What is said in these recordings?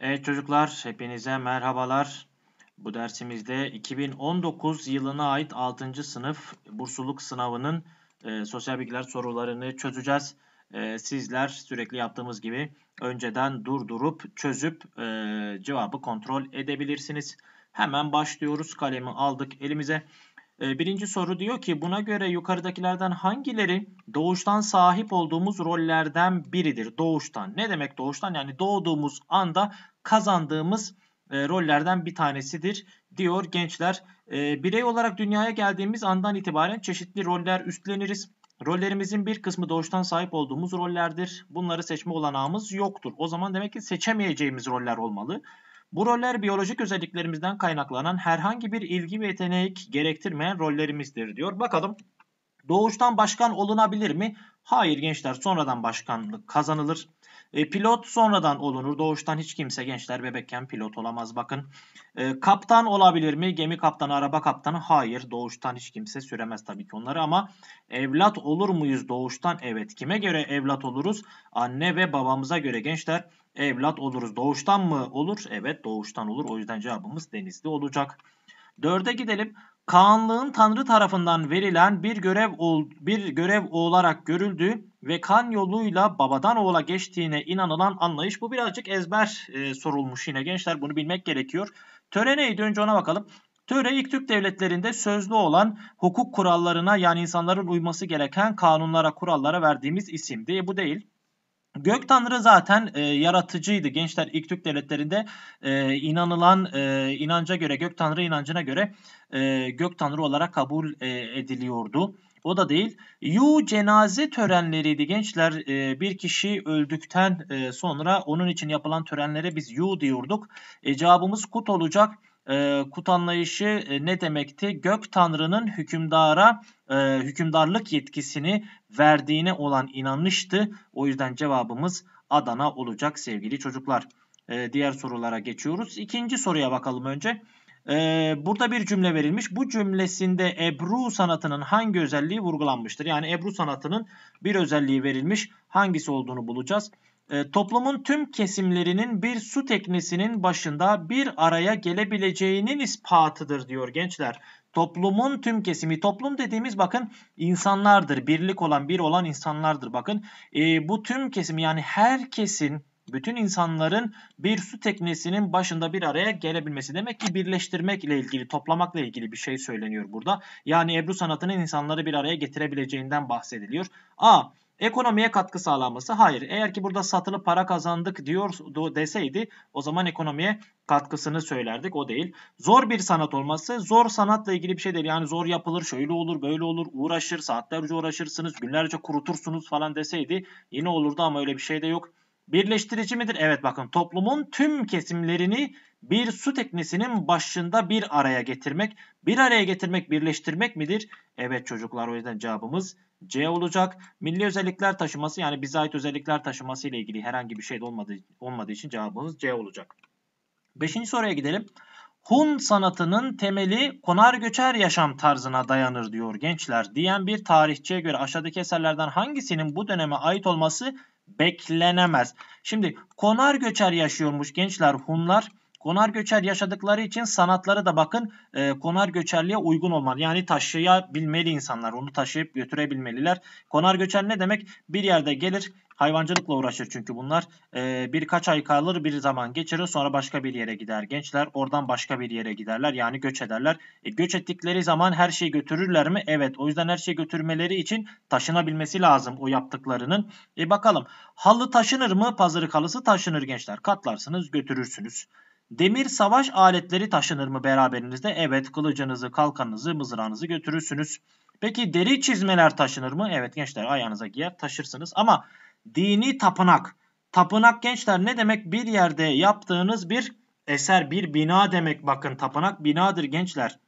Evet çocuklar hepinize merhabalar. Bu dersimizde 2019 yılına ait 6. sınıf bursluluk sınavının e, sosyal bilgiler sorularını çözeceğiz. E, sizler sürekli yaptığımız gibi önceden durdurup çözüp e, cevabı kontrol edebilirsiniz. Hemen başlıyoruz. Kalemi aldık elimize. Ee, birinci soru diyor ki buna göre yukarıdakilerden hangileri doğuştan sahip olduğumuz rollerden biridir? Doğuştan. Ne demek doğuştan? Yani doğduğumuz anda kazandığımız e, rollerden bir tanesidir diyor gençler. E, birey olarak dünyaya geldiğimiz andan itibaren çeşitli roller üstleniriz. Rollerimizin bir kısmı doğuştan sahip olduğumuz rollerdir. Bunları seçme olanağımız yoktur. O zaman demek ki seçemeyeceğimiz roller olmalı. Bu roller biyolojik özelliklerimizden kaynaklanan herhangi bir ilgi ve yetenek gerektirmeyen rollerimizdir diyor. Bakalım doğuştan başkan olunabilir mi? Hayır gençler sonradan başkanlık kazanılır. E, pilot sonradan olunur. Doğuştan hiç kimse gençler bebekken pilot olamaz bakın. E, kaptan olabilir mi? Gemi kaptanı, araba kaptanı? Hayır. Doğuştan hiç kimse süremez tabii ki onları ama evlat olur muyuz doğuştan? Evet. Kime göre evlat oluruz? Anne ve babamıza göre gençler evlat oluruz. Doğuştan mı olur? Evet doğuştan olur. O yüzden cevabımız Denizli olacak. Dörde gidelim. Kaanlığın Tanrı tarafından verilen bir görev ol bir görev olarak görüldü ve kan yoluyla babadan oğula geçtiğine inanılan anlayış. Bu birazcık ezber e, sorulmuş yine gençler bunu bilmek gerekiyor. Töre neydi önce ona bakalım. Töre ilk Türk devletlerinde sözlü olan hukuk kurallarına yani insanların uyması gereken kanunlara kurallara verdiğimiz isimdi. E, bu değil. Gök Tanrı zaten e, yaratıcıydı. Gençler ilk Türk devletlerinde e, inanılan e, inanca göre, Gök Tanrı inancına göre e, Gök Tanrı olarak kabul e, ediliyordu. O da değil. Yu cenaze törenleriydi gençler. E, bir kişi öldükten e, sonra onun için yapılan törenlere biz yu diyorduk. E, cevabımız kut olacak e, kut anlayışı e, ne demekti? Gök tanrının hükümdara e, hükümdarlık yetkisini verdiğine olan inanıştı. O yüzden cevabımız Adana olacak sevgili çocuklar. E, diğer sorulara geçiyoruz. İkinci soruya bakalım önce. E, burada bir cümle verilmiş. Bu cümlesinde Ebru sanatının hangi özelliği vurgulanmıştır? Yani Ebru sanatının bir özelliği verilmiş. Hangisi olduğunu bulacağız. E, toplumun tüm kesimlerinin bir su teknesinin başında bir araya gelebileceğinin ispatıdır diyor gençler. Toplumun tüm kesimi, toplum dediğimiz bakın insanlardır, birlik olan, bir olan insanlardır. Bakın e, bu tüm kesim yani herkesin, bütün insanların bir su teknesinin başında bir araya gelebilmesi. Demek ki birleştirmekle ilgili, toplamakla ilgili bir şey söyleniyor burada. Yani Ebru sanatının insanları bir araya getirebileceğinden bahsediliyor. A- Ekonomiye katkı sağlanması hayır. Eğer ki burada satılı para kazandık diyor deseydi o zaman ekonomiye katkısını söylerdik o değil. Zor bir sanat olması zor sanatla ilgili bir şey değil. Yani zor yapılır şöyle olur böyle olur uğraşır saatlerce uğraşırsınız günlerce kurutursunuz falan deseydi yine olurdu ama öyle bir şey de yok. Birleştirici midir? Evet bakın toplumun tüm kesimlerini bir su teknesinin başında bir araya getirmek. Bir araya getirmek, birleştirmek midir? Evet çocuklar o yüzden cevabımız C olacak. Milli özellikler taşıması yani bize ait özellikler taşıması ile ilgili herhangi bir şey de olmadığı, olmadığı için cevabımız C olacak. Beşinci soruya gidelim. Hun sanatının temeli konar göçer yaşam tarzına dayanır diyor gençler diyen bir tarihçiye göre aşağıdaki eserlerden hangisinin bu döneme ait olması beklenemez. Şimdi konar göçer yaşıyormuş gençler Hunlar. Konar göçer yaşadıkları için sanatları da bakın e, konar göçerliğe uygun olmalı. Yani taşıyabilmeli insanlar. Onu taşıyıp götürebilmeliler. Konar göçer ne demek? Bir yerde gelir hayvancılıkla uğraşır çünkü bunlar. E, birkaç ay kalır bir zaman geçirir sonra başka bir yere gider. Gençler oradan başka bir yere giderler yani göç ederler. E, göç ettikleri zaman her şeyi götürürler mi? Evet o yüzden her şeyi götürmeleri için taşınabilmesi lazım o yaptıklarının. E, bakalım halı taşınır mı? Pazarı kalısı taşınır gençler. Katlarsınız götürürsünüz. Demir savaş aletleri taşınır mı beraberinizde? Evet kılıcınızı, kalkanınızı, mızrağınızı götürürsünüz. Peki deri çizmeler taşınır mı? Evet gençler ayağınıza giyer taşırsınız ama dini tapınak. Tapınak gençler ne demek? Bir yerde yaptığınız bir eser, bir bina demek bakın tapınak binadır gençler.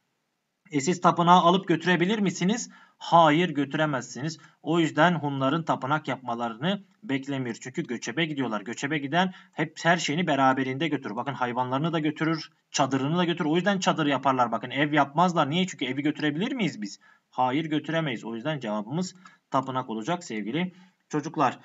E siz tapınağı alıp götürebilir misiniz? Hayır götüremezsiniz. O yüzden Hunların tapınak yapmalarını beklemiyor. Çünkü göçebe gidiyorlar. Göçebe giden hep her şeyini beraberinde götürür. Bakın hayvanlarını da götürür. Çadırını da götürür. O yüzden çadır yaparlar. Bakın ev yapmazlar. Niye? Çünkü evi götürebilir miyiz biz? Hayır götüremeyiz. O yüzden cevabımız tapınak olacak sevgili çocuklar.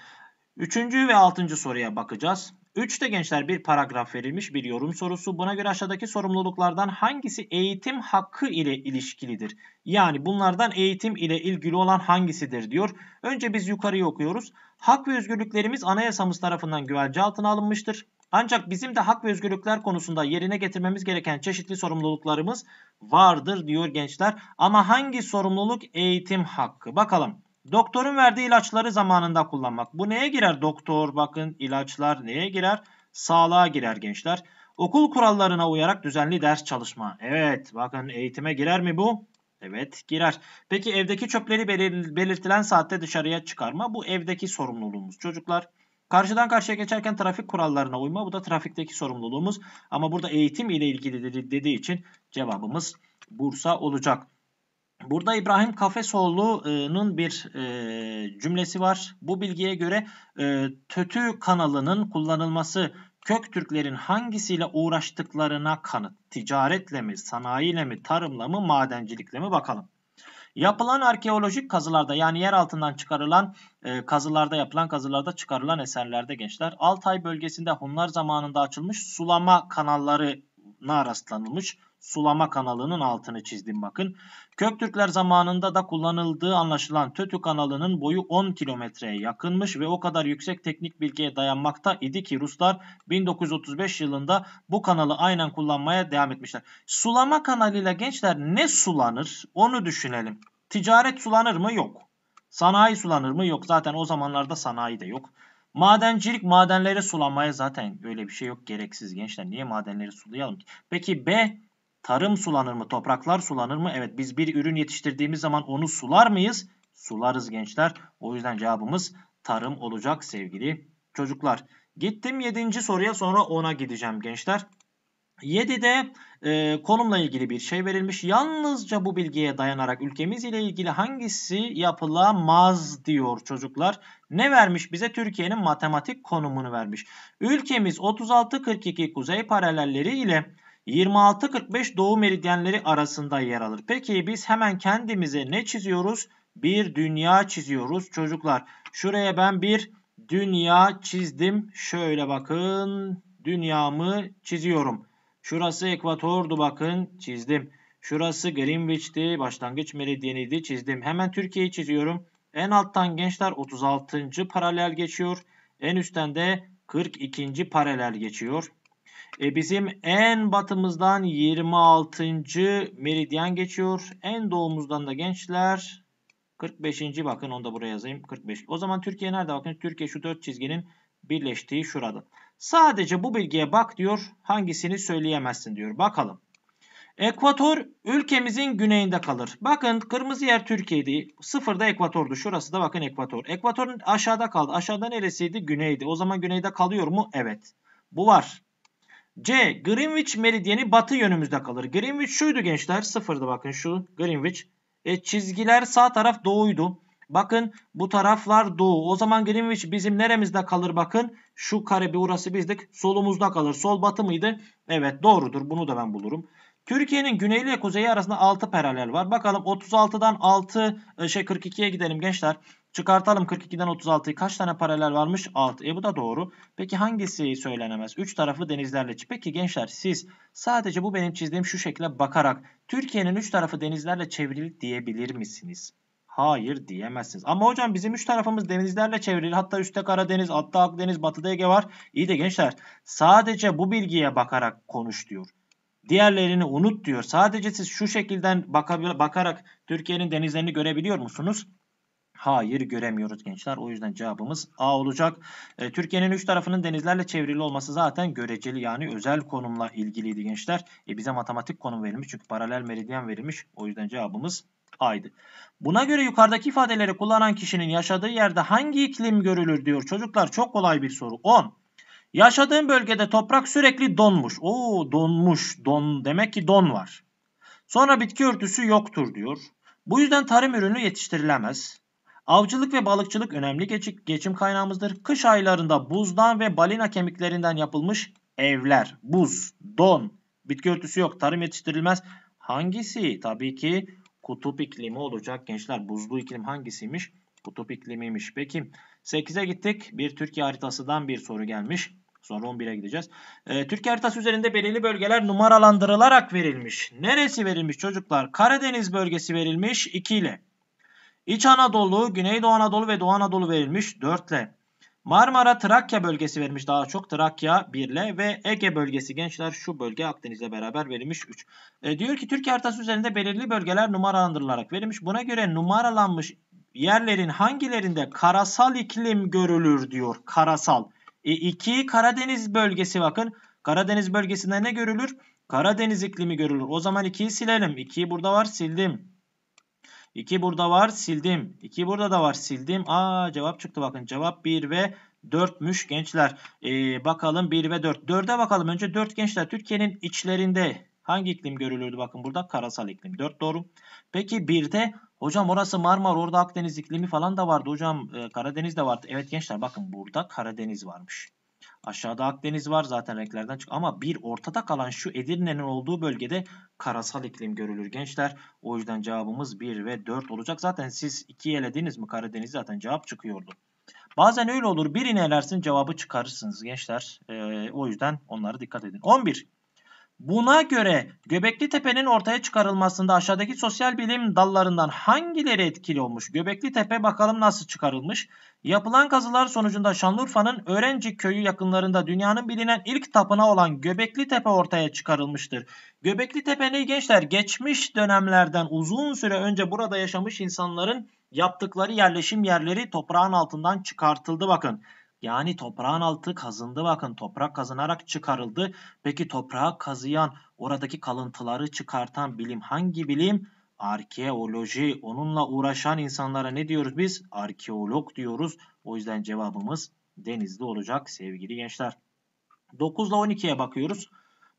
Üçüncü ve altıncı soruya bakacağız. 3'te gençler bir paragraf verilmiş bir yorum sorusu. Buna göre aşağıdaki sorumluluklardan hangisi eğitim hakkı ile ilişkilidir? Yani bunlardan eğitim ile ilgili olan hangisidir diyor. Önce biz yukarıyı okuyoruz. Hak ve özgürlüklerimiz anayasamız tarafından güvence altına alınmıştır. Ancak bizim de hak ve özgürlükler konusunda yerine getirmemiz gereken çeşitli sorumluluklarımız vardır diyor gençler. Ama hangi sorumluluk eğitim hakkı? Bakalım. Doktorun verdiği ilaçları zamanında kullanmak. Bu neye girer? Doktor bakın ilaçlar neye girer? Sağlığa girer gençler. Okul kurallarına uyarak düzenli ders çalışma. Evet bakın eğitime girer mi bu? Evet girer. Peki evdeki çöpleri belirtilen saatte dışarıya çıkarma. Bu evdeki sorumluluğumuz çocuklar. Karşıdan karşıya geçerken trafik kurallarına uyma. Bu da trafikteki sorumluluğumuz. Ama burada eğitim ile ilgili dediği için cevabımız Bursa olacak. Burada İbrahim Kafesoğlu'nun bir e, cümlesi var. Bu bilgiye göre e, TÖTÜ kanalının kullanılması Köktürklerin hangisiyle uğraştıklarına kanıt. Ticaretle mi, sanayiyle mi, tarımla mı, madencilikle mi bakalım. Yapılan arkeolojik kazılarda yani yer altından çıkarılan e, kazılarda yapılan kazılarda çıkarılan eserlerde gençler Altay bölgesinde Hunlar zamanında açılmış sulama kanallarına rastlanılmış sulama kanalının altını çizdim bakın. Köktürkler zamanında da kullanıldığı anlaşılan Tötü kanalının boyu 10 kilometreye yakınmış ve o kadar yüksek teknik bilgiye dayanmakta idi ki Ruslar 1935 yılında bu kanalı aynen kullanmaya devam etmişler. Sulama kanalıyla gençler ne sulanır onu düşünelim. Ticaret sulanır mı? Yok. Sanayi sulanır mı? Yok. Zaten o zamanlarda sanayi de yok. Madencilik madenleri sulamaya zaten öyle bir şey yok gereksiz gençler. Niye madenleri sulayalım ki? Peki B Tarım sulanır mı? Topraklar sulanır mı? Evet biz bir ürün yetiştirdiğimiz zaman onu sular mıyız? Sularız gençler. O yüzden cevabımız tarım olacak sevgili çocuklar. Gittim 7. soruya sonra 10'a gideceğim gençler. 7'de e, konumla ilgili bir şey verilmiş. Yalnızca bu bilgiye dayanarak ülkemiz ile ilgili hangisi yapılamaz diyor çocuklar. Ne vermiş bize? Türkiye'nin matematik konumunu vermiş. Ülkemiz 36-42 kuzey paralelleri ile 26-45 doğu meridyenleri arasında yer alır. Peki biz hemen kendimize ne çiziyoruz? Bir dünya çiziyoruz çocuklar. Şuraya ben bir dünya çizdim. Şöyle bakın dünyamı çiziyorum. Şurası ekvatordu bakın çizdim. Şurası Greenwich'ti başlangıç meridyeniydi çizdim. Hemen Türkiye'yi çiziyorum. En alttan gençler 36. paralel geçiyor. En üstten de 42. paralel geçiyor. E, bizim en batımızdan 26. meridyen geçiyor. En doğumuzdan da gençler 45. bakın onu da buraya yazayım. 45. O zaman Türkiye nerede bakın? Türkiye şu dört çizginin birleştiği şurada. Sadece bu bilgiye bak diyor. Hangisini söyleyemezsin diyor. Bakalım. Ekvator ülkemizin güneyinde kalır. Bakın kırmızı yer Türkiye'di. Sıfırda ekvatordu. Şurası da bakın ekvator. Ekvatorun aşağıda kaldı. Aşağıda neresiydi? Güneydi. O zaman güneyde kalıyor mu? Evet. Bu var. C. Greenwich meridyeni batı yönümüzde kalır. Greenwich şuydu gençler. Sıfırdı bakın şu Greenwich. E, çizgiler sağ taraf doğuydu. Bakın bu taraflar doğu. O zaman Greenwich bizim neremizde kalır bakın. Şu kare bir orası bizdik. Solumuzda kalır. Sol batı mıydı? Evet doğrudur. Bunu da ben bulurum. Türkiye'nin güneyi ile kuzeyi arasında 6 paralel var. Bakalım 36'dan 6 e, şey 42'ye gidelim gençler. Çıkartalım 42'den 36'yı. Kaç tane paralel varmış? 6. E bu da doğru. Peki hangisi söylenemez? 3 tarafı denizlerle. Peki gençler siz sadece bu benim çizdiğim şu şekle bakarak Türkiye'nin 3 tarafı denizlerle çevrili diyebilir misiniz? Hayır diyemezsiniz. Ama hocam bizim üç tarafımız denizlerle çevrili. Hatta üstte Karadeniz, altta Akdeniz, batıda Ege var. İyi de gençler sadece bu bilgiye bakarak konuş diyor. Diğerlerini unut diyor. Sadece siz şu şekilden bakarak Türkiye'nin denizlerini görebiliyor musunuz? Hayır göremiyoruz gençler. O yüzden cevabımız A olacak. E, Türkiye'nin üç tarafının denizlerle çevrili olması zaten göreceli yani özel konumla ilgiliydi gençler. E, bize matematik konum verilmiş çünkü paralel meridyen verilmiş. O yüzden cevabımız A'ydı. Buna göre yukarıdaki ifadeleri kullanan kişinin yaşadığı yerde hangi iklim görülür diyor. Çocuklar çok kolay bir soru. 10. Yaşadığım bölgede toprak sürekli donmuş. Oo donmuş. Don demek ki don var. Sonra bitki örtüsü yoktur diyor. Bu yüzden tarım ürünü yetiştirilemez. Avcılık ve balıkçılık önemli geçim kaynağımızdır. Kış aylarında buzdan ve balina kemiklerinden yapılmış evler, buz, don, bitki örtüsü yok, tarım yetiştirilmez. Hangisi? Tabii ki kutup iklimi olacak gençler. Buzlu iklim hangisiymiş? Kutup iklimiymiş. Peki 8'e gittik. Bir Türkiye haritasından bir soru gelmiş. Sonra 11'e gideceğiz. Ee, Türkiye haritası üzerinde belirli bölgeler numaralandırılarak verilmiş. Neresi verilmiş çocuklar? Karadeniz bölgesi verilmiş 2 ile. İç Anadolu, Güneydoğu Anadolu ve Doğu Anadolu verilmiş 4 ile. Marmara, Trakya bölgesi verilmiş daha çok. Trakya 1 ile ve Ege bölgesi gençler şu bölge Akdeniz'le beraber verilmiş 3. E, diyor ki Türkiye haritası üzerinde belirli bölgeler numaralandırılarak verilmiş. Buna göre numaralanmış yerlerin hangilerinde karasal iklim görülür diyor. Karasal. 2 e, Karadeniz bölgesi bakın. Karadeniz bölgesinde ne görülür? Karadeniz iklimi görülür. O zaman 2'yi silelim. 2'yi burada var sildim. 2 burada var sildim. 2 burada da var sildim. Aa cevap çıktı bakın. Cevap 1 ve 4'müş gençler. Ee, bakalım 1 ve 4. 4'e bakalım önce 4 gençler. Türkiye'nin içlerinde hangi iklim görülürdü? Bakın burada karasal iklim. 4 doğru. Peki 1'de hocam orası Marmara orada Akdeniz iklimi falan da vardı. Hocam ee, Karadeniz de vardı. Evet gençler bakın burada Karadeniz varmış. Aşağıda Akdeniz var zaten renklerden çık. Ama bir ortada kalan şu Edirne'nin olduğu bölgede karasal iklim görülür gençler. O yüzden cevabımız 1 ve 4 olacak. Zaten siz 2'yi elediniz mi Karadeniz zaten cevap çıkıyordu. Bazen öyle olur birini elersin cevabı çıkarırsınız gençler. Ee, o yüzden onlara dikkat edin. 11. Buna göre Göbekli Tepe'nin ortaya çıkarılmasında aşağıdaki sosyal bilim dallarından hangileri etkili olmuş? Göbekli Tepe bakalım nasıl çıkarılmış? Yapılan kazılar sonucunda Şanlıurfa'nın Öğrenci Köyü yakınlarında dünyanın bilinen ilk tapınağı olan Göbekli Tepe ortaya çıkarılmıştır. Göbekli Tepe'ni gençler geçmiş dönemlerden uzun süre önce burada yaşamış insanların yaptıkları yerleşim yerleri toprağın altından çıkartıldı bakın. Yani toprağın altı kazındı bakın toprak kazınarak çıkarıldı. Peki toprağı kazıyan oradaki kalıntıları çıkartan bilim hangi bilim? Arkeoloji. Onunla uğraşan insanlara ne diyoruz biz? Arkeolog diyoruz. O yüzden cevabımız denizli olacak sevgili gençler. 9 ile 12'ye bakıyoruz.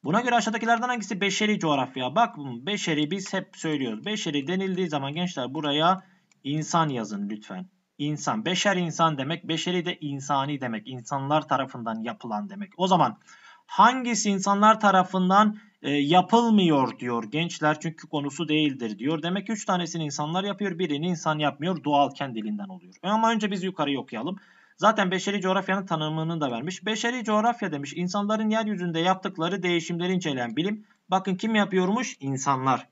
Buna göre aşağıdakilerden hangisi beşeri coğrafya? Bak beşeri biz hep söylüyoruz. Beşeri denildiği zaman gençler buraya insan yazın lütfen insan. Beşer insan demek. Beşeri de insani demek. İnsanlar tarafından yapılan demek. O zaman hangisi insanlar tarafından e, yapılmıyor diyor gençler çünkü konusu değildir diyor. Demek ki 3 tanesini insanlar yapıyor birini insan yapmıyor doğal kendiliğinden oluyor. E, ama önce biz yukarıyı okuyalım. Zaten beşeri coğrafyanın tanımını da vermiş. Beşeri coğrafya demiş insanların yeryüzünde yaptıkları değişimleri inceleyen bilim. Bakın kim yapıyormuş? İnsanlar.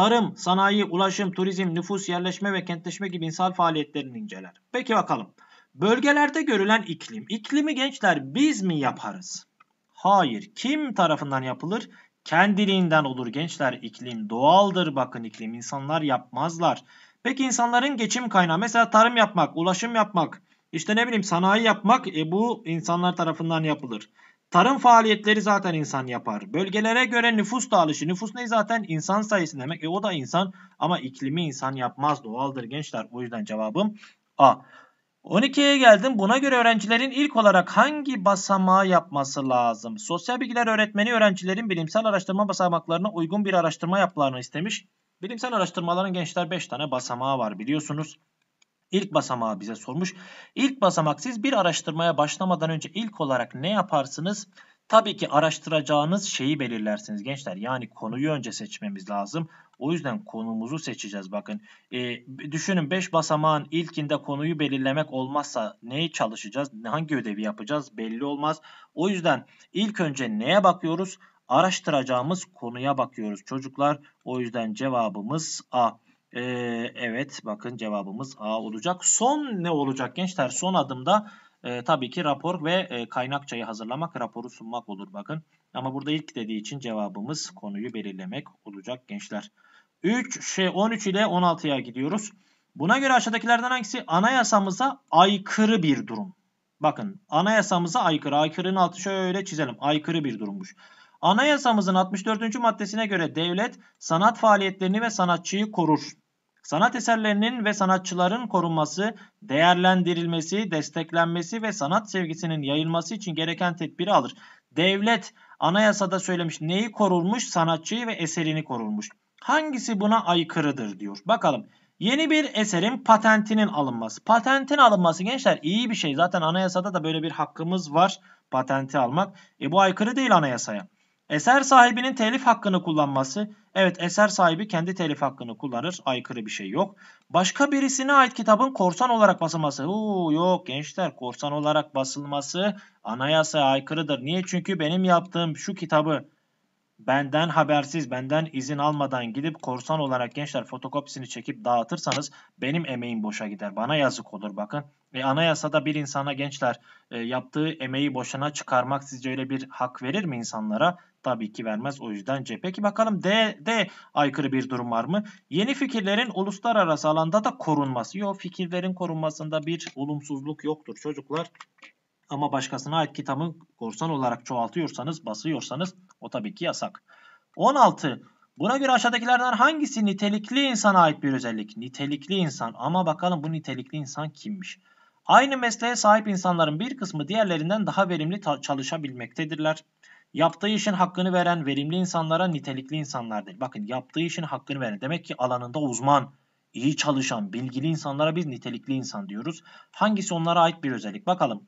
Tarım, sanayi, ulaşım, turizm, nüfus, yerleşme ve kentleşme gibi insan faaliyetlerini inceler. Peki bakalım. Bölgelerde görülen iklim. İklimi gençler biz mi yaparız? Hayır. Kim tarafından yapılır? Kendiliğinden olur gençler. İklim doğaldır. Bakın iklim insanlar yapmazlar. Peki insanların geçim kaynağı. Mesela tarım yapmak, ulaşım yapmak, işte ne bileyim sanayi yapmak e, bu insanlar tarafından yapılır. Tarım faaliyetleri zaten insan yapar. Bölgelere göre nüfus dağılışı. Nüfus ne zaten? insan sayısı demek. E o da insan ama iklimi insan yapmaz. Doğaldır gençler. O yüzden cevabım A. 12'ye geldim. Buna göre öğrencilerin ilk olarak hangi basamağı yapması lazım? Sosyal bilgiler öğretmeni öğrencilerin bilimsel araştırma basamaklarına uygun bir araştırma yapmalarını istemiş. Bilimsel araştırmaların gençler 5 tane basamağı var biliyorsunuz. İlk basamağı bize sormuş. İlk basamak siz bir araştırmaya başlamadan önce ilk olarak ne yaparsınız? Tabii ki araştıracağınız şeyi belirlersiniz gençler. Yani konuyu önce seçmemiz lazım. O yüzden konumuzu seçeceğiz bakın. E, düşünün 5 basamağın ilkinde konuyu belirlemek olmazsa neyi çalışacağız, hangi ödevi yapacağız belli olmaz. O yüzden ilk önce neye bakıyoruz? Araştıracağımız konuya bakıyoruz çocuklar. O yüzden cevabımız A. Ee, evet bakın cevabımız A olacak. Son ne olacak gençler? Son adımda e, tabii ki rapor ve e, kaynakçayı hazırlamak, raporu sunmak olur bakın. Ama burada ilk dediği için cevabımız konuyu belirlemek olacak gençler. 3 şey 13 ile 16'ya gidiyoruz. Buna göre aşağıdakilerden hangisi anayasamıza aykırı bir durum? Bakın anayasamıza aykırı. Aykırının altı şöyle çizelim. Aykırı bir durummuş. Anayasamızın 64. maddesine göre devlet sanat faaliyetlerini ve sanatçıyı korur. Sanat eserlerinin ve sanatçıların korunması, değerlendirilmesi, desteklenmesi ve sanat sevgisinin yayılması için gereken tedbiri alır. Devlet anayasada söylemiş neyi korurmuş? Sanatçıyı ve eserini korurmuş. Hangisi buna aykırıdır diyor. Bakalım. Yeni bir eserin patentinin alınması. Patentin alınması gençler iyi bir şey. Zaten anayasada da böyle bir hakkımız var patenti almak. E bu aykırı değil anayasaya. Eser sahibinin telif hakkını kullanması. Evet eser sahibi kendi telif hakkını kullanır. Aykırı bir şey yok. Başka birisine ait kitabın korsan olarak basılması. Oo, yok gençler korsan olarak basılması anayasaya aykırıdır. Niye? Çünkü benim yaptığım şu kitabı benden habersiz, benden izin almadan gidip korsan olarak gençler fotokopisini çekip dağıtırsanız benim emeğim boşa gider. Bana yazık olur bakın. E, anayasada bir insana gençler e, yaptığı emeği boşana çıkarmak sizce öyle bir hak verir mi insanlara? Tabii ki vermez o yüzden C. Peki bakalım D D aykırı bir durum var mı? Yeni fikirlerin uluslararası alanda da korunması. Yok fikirlerin korunmasında bir olumsuzluk yoktur çocuklar. Ama başkasına ait kitabı korsan olarak çoğaltıyorsanız, basıyorsanız o tabii ki yasak. 16. Buna göre aşağıdakilerden hangisi nitelikli insana ait bir özellik? Nitelikli insan ama bakalım bu nitelikli insan kimmiş? Aynı mesleğe sahip insanların bir kısmı diğerlerinden daha verimli çalışabilmektedirler. Yaptığı işin hakkını veren verimli insanlara nitelikli insanlar değil. Bakın yaptığı işin hakkını veren. Demek ki alanında uzman, iyi çalışan, bilgili insanlara biz nitelikli insan diyoruz. Hangisi onlara ait bir özellik? Bakalım.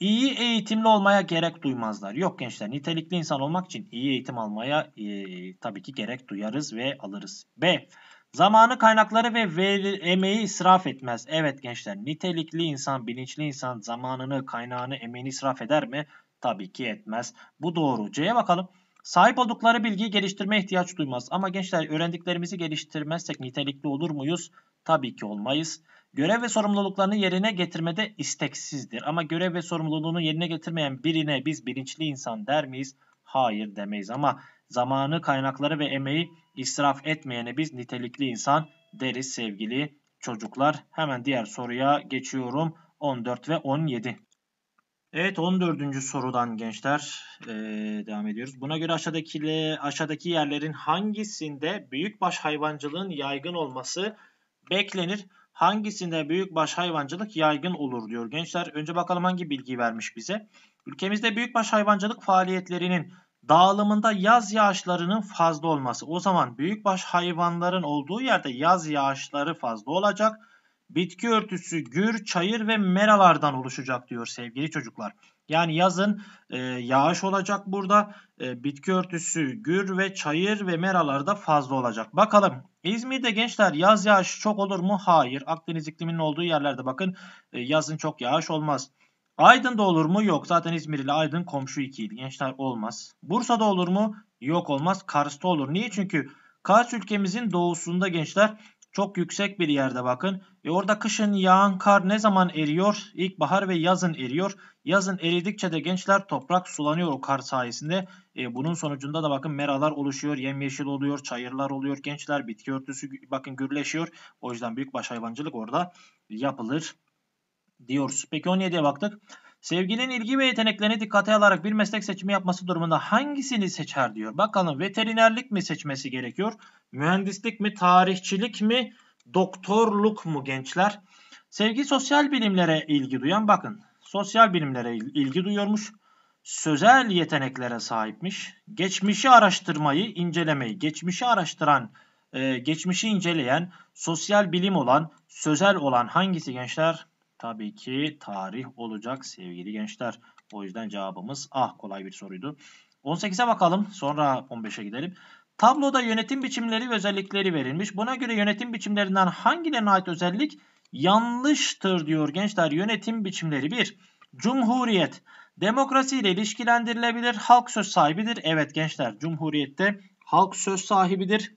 İyi eğitimli olmaya gerek duymazlar. Yok gençler nitelikli insan olmak için iyi eğitim almaya e, tabii ki gerek duyarız ve alırız. B. Zamanı, kaynakları ve veri, emeği israf etmez. Evet gençler, nitelikli insan, bilinçli insan zamanını, kaynağını, emeğini israf eder mi? Tabii ki etmez. Bu doğru. C'ye bakalım. Sahip oldukları bilgiyi geliştirme ihtiyaç duymaz. Ama gençler öğrendiklerimizi geliştirmezsek nitelikli olur muyuz? Tabii ki olmayız. Görev ve sorumluluklarını yerine getirmede isteksizdir. Ama görev ve sorumluluğunu yerine getirmeyen birine biz bilinçli insan der miyiz? Hayır demeyiz ama zamanı, kaynakları ve emeği israf etmeyene biz nitelikli insan deriz sevgili çocuklar. Hemen diğer soruya geçiyorum. 14 ve 17. Evet 14. sorudan gençler ee, devam ediyoruz. Buna göre aşağıdaki, aşağıdaki yerlerin hangisinde büyükbaş hayvancılığın yaygın olması beklenir? Hangisinde büyükbaş hayvancılık yaygın olur diyor. Gençler önce bakalım hangi bilgi vermiş bize. Ülkemizde büyükbaş hayvancılık faaliyetlerinin dağılımında yaz yağışlarının fazla olması. O zaman büyükbaş hayvanların olduğu yerde yaz yağışları fazla olacak bitki örtüsü, gür, çayır ve meralardan oluşacak diyor sevgili çocuklar. Yani yazın e, yağış olacak burada. E, bitki örtüsü, gür ve çayır ve meralarda fazla olacak. Bakalım İzmir'de gençler yaz yağışı çok olur mu? Hayır. Akdeniz ikliminin olduğu yerlerde bakın e, yazın çok yağış olmaz. Aydın'da olur mu? Yok. Zaten İzmir ile Aydın komşu iki il. Gençler olmaz. Bursa'da olur mu? Yok olmaz. Kars'ta olur. Niye? Çünkü Kars ülkemizin doğusunda gençler çok yüksek bir yerde bakın. E orada kışın yağan kar ne zaman eriyor? İlkbahar ve yazın eriyor. Yazın eridikçe de gençler toprak sulanıyor o kar sayesinde. E bunun sonucunda da bakın meralar oluşuyor, yemyeşil oluyor, çayırlar oluyor. Gençler bitki örtüsü bakın gürleşiyor. O yüzden büyük baş hayvancılık orada yapılır diyoruz. Peki 17'ye baktık. Sevginin ilgi ve yeteneklerini dikkate alarak bir meslek seçimi yapması durumunda hangisini seçer diyor. Bakalım veterinerlik mi seçmesi gerekiyor? Mühendislik mi? Tarihçilik mi? Doktorluk mu gençler? Sevgi sosyal bilimlere ilgi duyan bakın. Sosyal bilimlere ilgi duyuyormuş. Sözel yeteneklere sahipmiş. Geçmişi araştırmayı, incelemeyi, geçmişi araştıran, e, geçmişi inceleyen, sosyal bilim olan, sözel olan hangisi gençler? Tabii ki tarih olacak sevgili gençler. O yüzden cevabımız ah kolay bir soruydu. 18'e bakalım sonra 15'e gidelim. Tabloda yönetim biçimleri ve özellikleri verilmiş. Buna göre yönetim biçimlerinden hangilerine ait özellik yanlıştır diyor gençler. Yönetim biçimleri 1. Cumhuriyet. Demokrasi ile ilişkilendirilebilir. Halk söz sahibidir. Evet gençler Cumhuriyet'te halk söz sahibidir.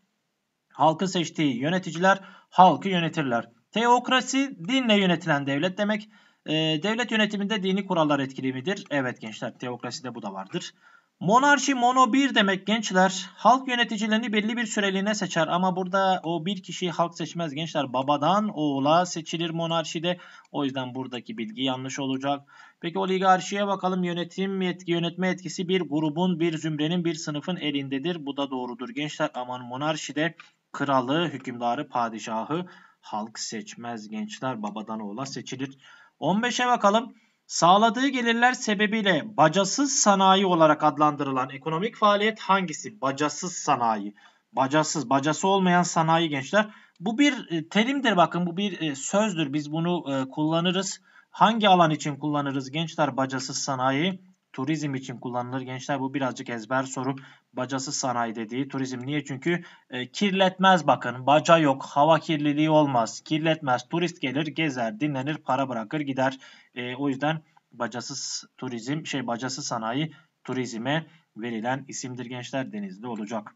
Halkı seçtiği yöneticiler halkı yönetirler. Teokrasi dinle yönetilen devlet demek. E, devlet yönetiminde dini kurallar etkili midir? Evet gençler teokraside bu da vardır. Monarşi mono bir demek gençler. Halk yöneticilerini belli bir süreliğine seçer ama burada o bir kişiyi halk seçmez gençler. Babadan oğula seçilir monarşide. O yüzden buradaki bilgi yanlış olacak. Peki oligarşiye bakalım. Yönetim yetki yönetme etkisi bir grubun, bir zümrenin, bir sınıfın elindedir. Bu da doğrudur gençler. Aman monarşide kralı, hükümdarı, padişahı Halk seçmez gençler babadan oğula seçilir. 15'e bakalım. Sağladığı gelirler sebebiyle bacasız sanayi olarak adlandırılan ekonomik faaliyet hangisi? Bacasız sanayi. Bacasız, bacası olmayan sanayi gençler. Bu bir e, terimdir bakın bu bir e, sözdür. Biz bunu e, kullanırız. Hangi alan için kullanırız gençler bacasız sanayi? turizm için kullanılır. Gençler bu birazcık ezber soru. Bacası sanayi dediği turizm. Niye? Çünkü e, kirletmez bakın. Baca yok. Hava kirliliği olmaz. Kirletmez. Turist gelir, gezer, dinlenir, para bırakır, gider. E, o yüzden bacasız turizm, şey bacası sanayi turizme verilen isimdir gençler. denizde olacak.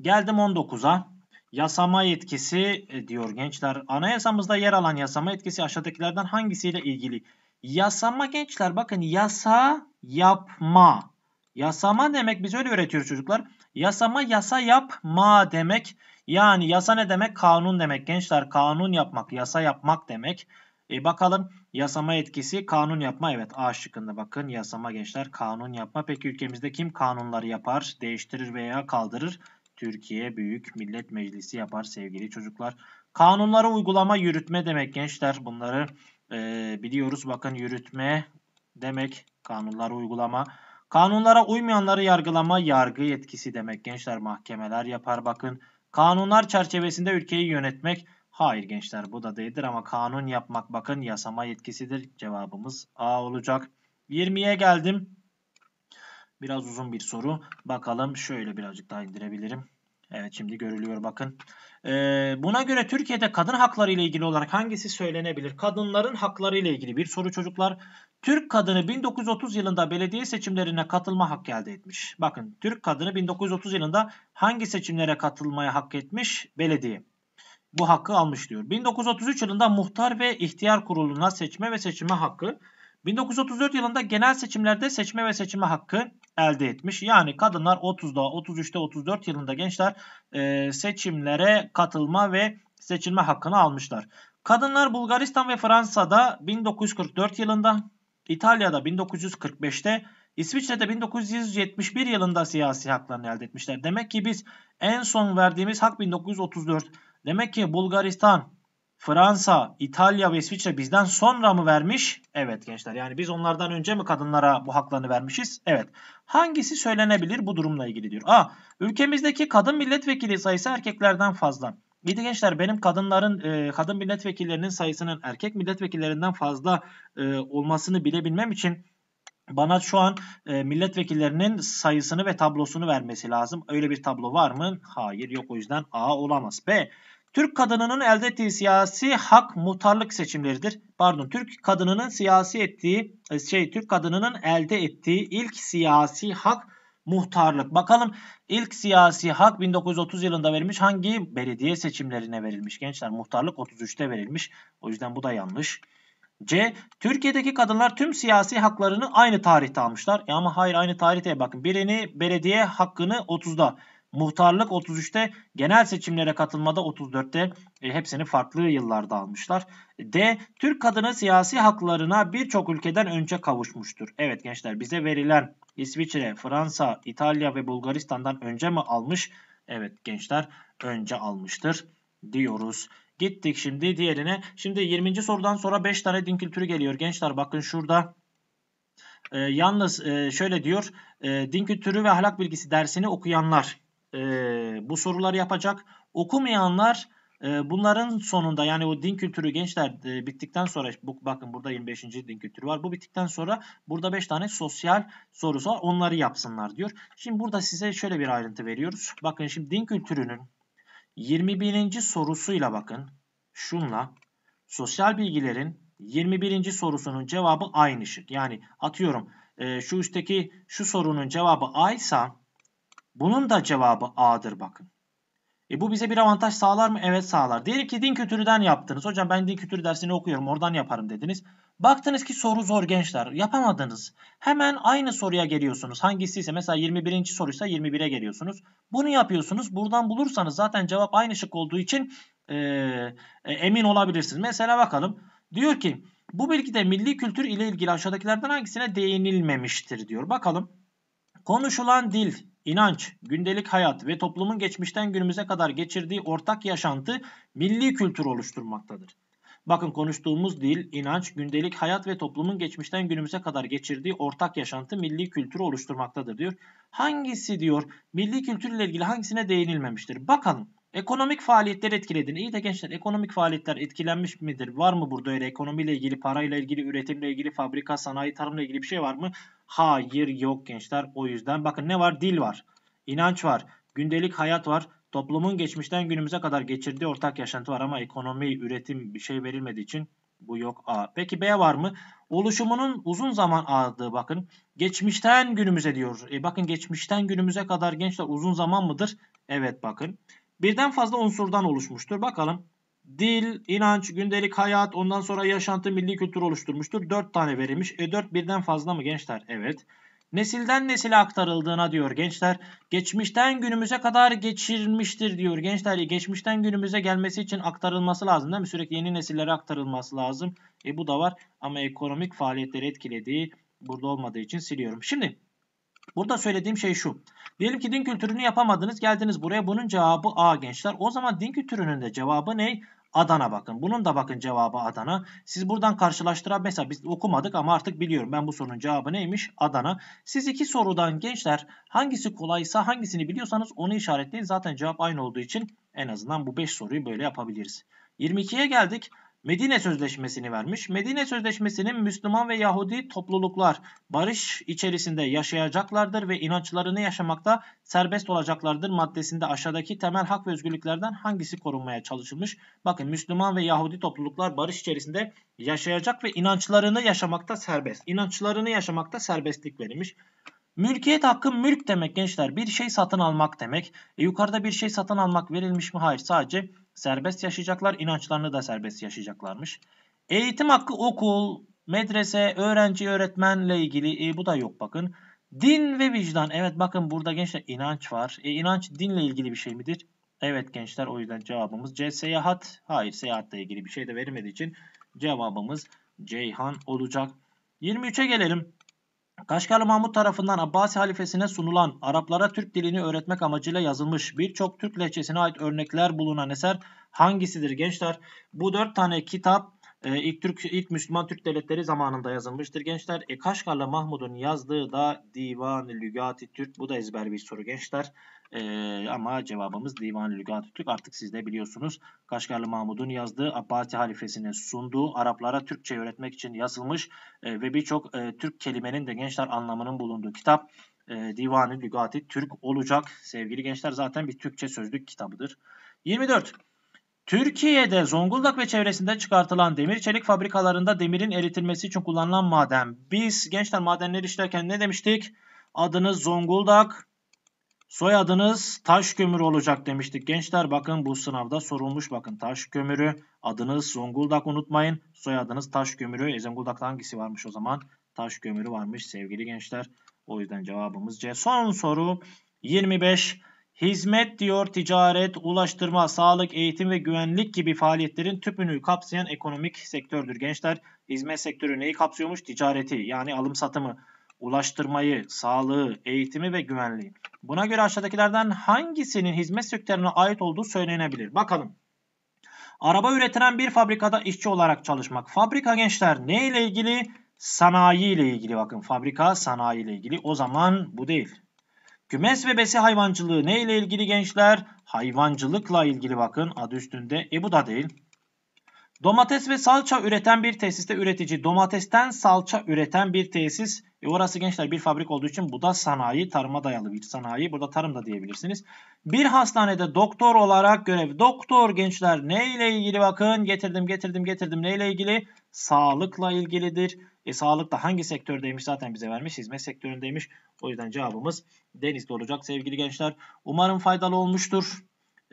Geldim 19'a. Yasama yetkisi e, diyor gençler. Anayasamızda yer alan yasama yetkisi aşağıdakilerden hangisiyle ilgili? Yasama gençler bakın yasa yapma. Yasama demek biz öyle öğretiyoruz çocuklar. Yasama yasa yapma demek. Yani yasa ne demek? Kanun demek gençler. Kanun yapmak, yasa yapmak demek. E bakalım yasama etkisi kanun yapma. Evet A şıkkında bakın yasama gençler kanun yapma. Peki ülkemizde kim kanunları yapar, değiştirir veya kaldırır? Türkiye Büyük Millet Meclisi yapar sevgili çocuklar. Kanunları uygulama, yürütme demek gençler. Bunları e, biliyoruz. Bakın yürütme demek kanunları uygulama. Kanunlara uymayanları yargılama yargı yetkisi demek. Gençler mahkemeler yapar bakın. Kanunlar çerçevesinde ülkeyi yönetmek. Hayır gençler bu da değildir ama kanun yapmak bakın yasama yetkisidir. Cevabımız A olacak. 20'ye geldim. Biraz uzun bir soru. Bakalım şöyle birazcık daha indirebilirim. Evet şimdi görülüyor bakın. Ee, buna göre Türkiye'de kadın hakları ile ilgili olarak hangisi söylenebilir? Kadınların hakları ile ilgili bir soru çocuklar. Türk kadını 1930 yılında belediye seçimlerine katılma hakkı elde etmiş. Bakın Türk kadını 1930 yılında hangi seçimlere katılmaya hak etmiş? Belediye. Bu hakkı almış diyor. 1933 yılında muhtar ve ihtiyar kuruluna seçme ve seçime hakkı. 1934 yılında genel seçimlerde seçme ve seçime hakkı elde etmiş. Yani kadınlar 30'da, 33'te, 34 yılında gençler e, seçimlere katılma ve seçilme hakkını almışlar. Kadınlar Bulgaristan ve Fransa'da 1944 yılında, İtalya'da 1945'te, İsviçre'de 1971 yılında siyasi haklarını elde etmişler. Demek ki biz en son verdiğimiz hak 1934. Demek ki Bulgaristan, Fransa, İtalya ve İsviçre bizden sonra mı vermiş? Evet gençler yani biz onlardan önce mi kadınlara bu haklarını vermişiz? Evet. Hangisi söylenebilir bu durumla ilgili diyor. A. Ülkemizdeki kadın milletvekili sayısı erkeklerden fazla. Bir de gençler benim kadınların e, kadın milletvekillerinin sayısının erkek milletvekillerinden fazla e, olmasını bilebilmem için bana şu an e, milletvekillerinin sayısını ve tablosunu vermesi lazım. Öyle bir tablo var mı? Hayır yok o yüzden A olamaz. B. Türk kadınının elde ettiği siyasi hak muhtarlık seçimleridir. Pardon, Türk kadınının siyasi ettiği e, şey Türk kadınının elde ettiği ilk siyasi hak muhtarlık. Bakalım ilk siyasi hak 1930 yılında verilmiş. Hangi belediye seçimlerine verilmiş? Gençler muhtarlık 33'te verilmiş. O yüzden bu da yanlış. C. Türkiye'deki kadınlar tüm siyasi haklarını aynı tarihte almışlar. E ama hayır aynı tarihte bakın. Birini belediye hakkını 30'da, Muhtarlık 33'te, genel seçimlere katılmada 34'te e, hepsini farklı yıllarda almışlar. D. Türk kadını siyasi haklarına birçok ülkeden önce kavuşmuştur. Evet gençler bize verilen İsviçre, Fransa, İtalya ve Bulgaristan'dan önce mi almış? Evet gençler önce almıştır diyoruz. Gittik şimdi diğerine. Şimdi 20. sorudan sonra 5 tane din kültürü geliyor gençler. Bakın şurada. Ee, yalnız e, şöyle diyor. E, din kültürü ve ahlak bilgisi dersini okuyanlar e, bu soruları yapacak. Okumayanlar e, bunların sonunda yani o din kültürü gençler e, bittikten sonra bu, bakın burada 25. din kültürü var. Bu bittikten sonra burada 5 tane sosyal sorusu var. Onları yapsınlar diyor. Şimdi burada size şöyle bir ayrıntı veriyoruz. Bakın şimdi din kültürünün 21. sorusuyla bakın şunla sosyal bilgilerin 21. sorusunun cevabı aynı şık. Yani atıyorum e, şu üstteki şu sorunun cevabı A ise bunun da cevabı A'dır bakın. E bu bize bir avantaj sağlar mı? Evet sağlar. Diyelim ki din kültürüden yaptınız. Hocam ben din kültürü dersini okuyorum oradan yaparım dediniz. Baktınız ki soru zor gençler. Yapamadınız. Hemen aynı soruya geliyorsunuz. hangisiyse mesela 21. soruysa 21'e geliyorsunuz. Bunu yapıyorsunuz. Buradan bulursanız zaten cevap aynı şık olduğu için e, e, emin olabilirsiniz. Mesela bakalım. Diyor ki bu bilgide milli kültür ile ilgili aşağıdakilerden hangisine değinilmemiştir diyor. Bakalım. Konuşulan dil İnanç, gündelik hayat ve toplumun geçmişten günümüze kadar geçirdiği ortak yaşantı milli kültür oluşturmaktadır. Bakın konuştuğumuz dil, inanç, gündelik hayat ve toplumun geçmişten günümüze kadar geçirdiği ortak yaşantı milli kültürü oluşturmaktadır diyor. Hangisi diyor milli kültürle ilgili hangisine değinilmemiştir? Bakalım. Ekonomik faaliyetler etkiledi. İyi de gençler ekonomik faaliyetler etkilenmiş midir? Var mı burada öyle ekonomiyle ilgili, parayla ilgili, üretimle ilgili, fabrika, sanayi, tarımla ilgili bir şey var mı? Hayır yok gençler. O yüzden bakın ne var? Dil var, İnanç var, gündelik hayat var. Toplumun geçmişten günümüze kadar geçirdiği ortak yaşantı var ama ekonomi, üretim bir şey verilmediği için bu yok A. Peki B var mı? Oluşumunun uzun zaman aldığı bakın. Geçmişten günümüze diyor. E bakın geçmişten günümüze kadar gençler uzun zaman mıdır? Evet bakın birden fazla unsurdan oluşmuştur. Bakalım dil, inanç, gündelik hayat, ondan sonra yaşantı, milli kültür oluşturmuştur. 4 tane verilmiş. E 4 birden fazla mı gençler? Evet. Nesilden nesile aktarıldığına diyor gençler. Geçmişten günümüze kadar geçirmiştir diyor gençler. E, geçmişten günümüze gelmesi için aktarılması lazım değil mi? Sürekli yeni nesillere aktarılması lazım. E bu da var ama ekonomik faaliyetleri etkilediği burada olmadığı için siliyorum. Şimdi Burada söylediğim şey şu. Diyelim ki din kültürünü yapamadınız. Geldiniz buraya. Bunun cevabı A gençler. O zaman din kültürünün de cevabı ne? Adana bakın. Bunun da bakın cevabı Adana. Siz buradan karşılaştıran mesela biz okumadık ama artık biliyorum. Ben bu sorunun cevabı neymiş? Adana. Siz iki sorudan gençler hangisi kolaysa hangisini biliyorsanız onu işaretleyin. Zaten cevap aynı olduğu için en azından bu 5 soruyu böyle yapabiliriz. 22'ye geldik. Medine Sözleşmesi'ni vermiş. Medine Sözleşmesi'nin Müslüman ve Yahudi topluluklar barış içerisinde yaşayacaklardır ve inançlarını yaşamakta serbest olacaklardır maddesinde aşağıdaki temel hak ve özgürlüklerden hangisi korunmaya çalışılmış? Bakın Müslüman ve Yahudi topluluklar barış içerisinde yaşayacak ve inançlarını yaşamakta serbest. İnançlarını yaşamakta serbestlik verilmiş. Mülkiyet hakkı mülk demek gençler. Bir şey satın almak demek. E, yukarıda bir şey satın almak verilmiş mi? Hayır sadece serbest yaşayacaklar. inançlarını da serbest yaşayacaklarmış. Eğitim hakkı okul, medrese, öğrenci, öğretmenle ilgili e, bu da yok bakın. Din ve vicdan. Evet bakın burada gençler inanç var. E, inanç dinle ilgili bir şey midir? Evet gençler o yüzden cevabımız C. Seyahat. Hayır seyahatle ilgili bir şey de verilmediği için cevabımız Ceyhan olacak. 23'e gelelim. Kaşgarlı Mahmut tarafından Abbasi halifesine sunulan Araplara Türk dilini öğretmek amacıyla yazılmış birçok Türk lehçesine ait örnekler bulunan eser hangisidir gençler? Bu dört tane kitap e, ilk Türk ilk Müslüman Türk devletleri zamanında yazılmıştır gençler. E, Kaşgarlı Mahmud'un yazdığı da Divan Lügati Türk. Bu da ezber bir soru gençler. E, ama cevabımız Divan Lügati Türk. Artık siz de biliyorsunuz. Kaşgarlı Mahmud'un yazdığı Abbasi halifesinin sunduğu Araplara Türkçe öğretmek için yazılmış e, ve birçok e, Türk kelimenin de gençler anlamının bulunduğu kitap e, divan Lügati Türk olacak. Sevgili gençler zaten bir Türkçe sözlük kitabıdır. 24. Türkiye'de Zonguldak ve çevresinde çıkartılan demir çelik fabrikalarında demirin eritilmesi için kullanılan maden. Biz gençler madenleri işlerken ne demiştik? Adınız Zonguldak, soyadınız taş kömür olacak demiştik. Gençler bakın bu sınavda sorulmuş bakın taş kömürü. Adınız Zonguldak unutmayın. Soyadınız taş kömürü. E, Zonguldak'ta hangisi varmış o zaman? Taş kömürü varmış sevgili gençler. O yüzden cevabımız C. Son soru 25. Hizmet diyor ticaret, ulaştırma, sağlık, eğitim ve güvenlik gibi faaliyetlerin tümünü kapsayan ekonomik sektördür. Gençler hizmet sektörü neyi kapsıyormuş? Ticareti yani alım satımı, ulaştırmayı, sağlığı, eğitimi ve güvenliği. Buna göre aşağıdakilerden hangisinin hizmet sektörüne ait olduğu söylenebilir? Bakalım. Araba üretilen bir fabrikada işçi olarak çalışmak. Fabrika gençler ne ile ilgili? Sanayi ile ilgili bakın. Fabrika sanayi ile ilgili. O zaman bu değil. Kümes ve besi hayvancılığı ne ile ilgili gençler? Hayvancılıkla ilgili bakın adı üstünde. E bu da değil. Domates ve salça üreten bir tesiste üretici. Domatesten salça üreten bir tesis. E orası gençler bir fabrik olduğu için bu da sanayi, tarıma dayalı bir sanayi. Burada tarım da diyebilirsiniz. Bir hastanede doktor olarak görev. Doktor gençler ne ile ilgili bakın getirdim getirdim getirdim ne ile ilgili? Sağlıkla ilgilidir. E da hangi sektördeymiş zaten bize vermiş. Hizmet sektöründeymiş. O yüzden cevabımız denizde olacak sevgili gençler. Umarım faydalı olmuştur.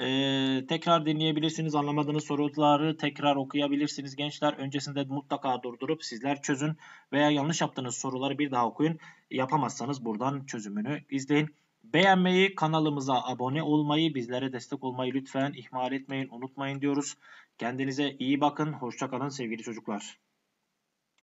Ee, tekrar dinleyebilirsiniz. Anlamadığınız soruları tekrar okuyabilirsiniz. Gençler öncesinde mutlaka durdurup sizler çözün veya yanlış yaptığınız soruları bir daha okuyun. Yapamazsanız buradan çözümünü izleyin. Beğenmeyi, kanalımıza abone olmayı, bizlere destek olmayı lütfen ihmal etmeyin, unutmayın diyoruz. Kendinize iyi bakın, hoşçakalın sevgili çocuklar.